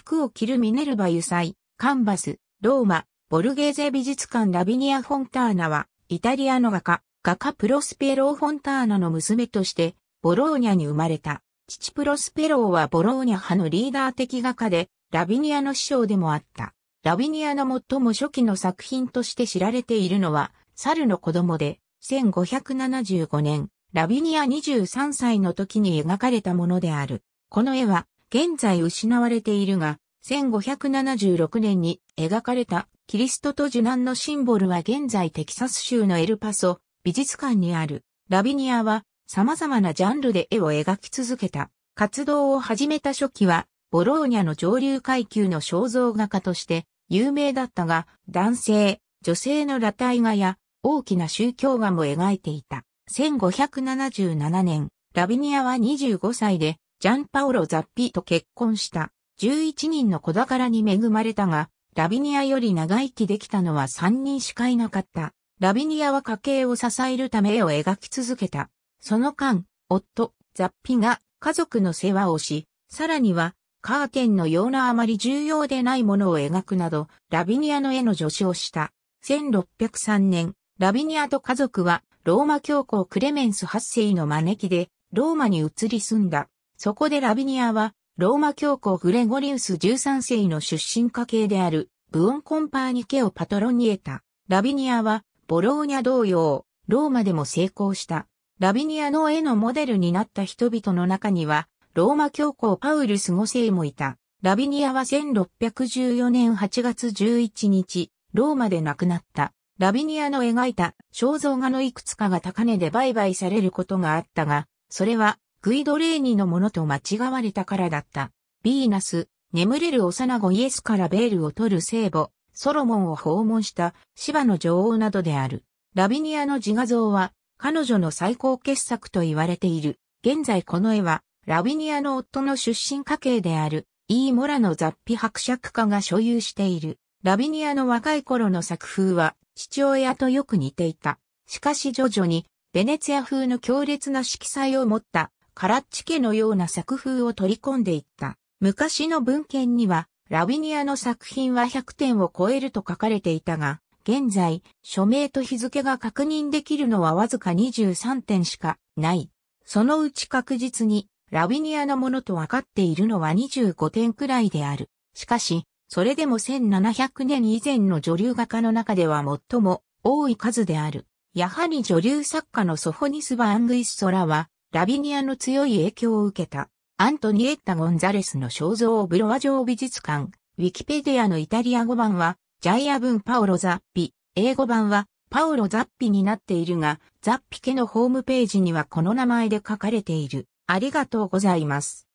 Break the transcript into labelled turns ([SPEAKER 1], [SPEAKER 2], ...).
[SPEAKER 1] 服を着るミネルバ油彩、カンバス、ローマ、ボルゲーゼ美術館ラビニア・フォンターナは、イタリアの画家、画家プロスペロー・フォンターナの娘として、ボローニャに生まれた。父プロスペローはボローニャ派のリーダー的画家で、ラビニアの師匠でもあった。ラビニアの最も初期の作品として知られているのは、猿の子供で、1575年、ラビニア23歳の時に描かれたものである。この絵は、現在失われているが、1576年に描かれたキリストと受難のシンボルは現在テキサス州のエルパソ美術館にある。ラビニアは様々なジャンルで絵を描き続けた。活動を始めた初期はボローニャの上流階級の肖像画家として有名だったが、男性、女性の裸体画や大きな宗教画も描いていた。1577年、ラビニアは25歳でジャンパオロ・ザッピと結婚した。11人の子宝に恵まれたが、ラビニアより長生きできたのは3人しかいなかった。ラビニアは家計を支えるため絵を描き続けた。その間、夫、ザッピが家族の世話をし、さらには、カーテンのようなあまり重要でないものを描くなど、ラビニアの絵の助手をした。1603年、ラビニアと家族は、ローマ教皇クレメンス8世の招きで、ローマに移り住んだ。そこでラビニアは、ローマ教皇グレゴリウス13世の出身家系である、ブオンコンパーニ家をパトロンに得た。ラビニアは、ボローニャ同様、ローマでも成功した。ラビニアの絵のモデルになった人々の中には、ローマ教皇パウルス5世もいた。ラビニアは1614年8月11日、ローマで亡くなった。ラビニアの描いた肖像画のいくつかが高値で売買されることがあったが、それはグイドレーニのものと間違われたからだった。ヴィーナス、眠れる幼子イエスからベールを取る聖母、ソロモンを訪問した芝の女王などである。ラビニアの自画像は彼女の最高傑作と言われている。現在この絵はラビニアの夫の出身家系であるイー・モラの雑費伯爵家が所有している。ラビニアの若い頃の作風は父親とよく似ていた。しかし徐々にベネツィア風の強烈な色彩を持ったカラッチ家のような作風を取り込んでいった。昔の文献には、ラビニアの作品は100点を超えると書かれていたが、現在、署名と日付が確認できるのはわずか23点しかない。そのうち確実に、ラビニアのものと分かっているのは25点くらいである。しかし、それでも1700年以前の女流画家の中では最も多い数である。やはり女流作家のソフォニス・バ・アングイス・ソラは、ラビニアの強い影響を受けた、アントニエッタ・ゴンザレスの肖像をブロア城美術館、ウィキペディアのイタリア語版は、ジャイア文パオロ・ザッピ、英語版は、パオロ・ザッピになっているが、ザッピ家のホームページにはこの名前で書かれている。ありがとうございます。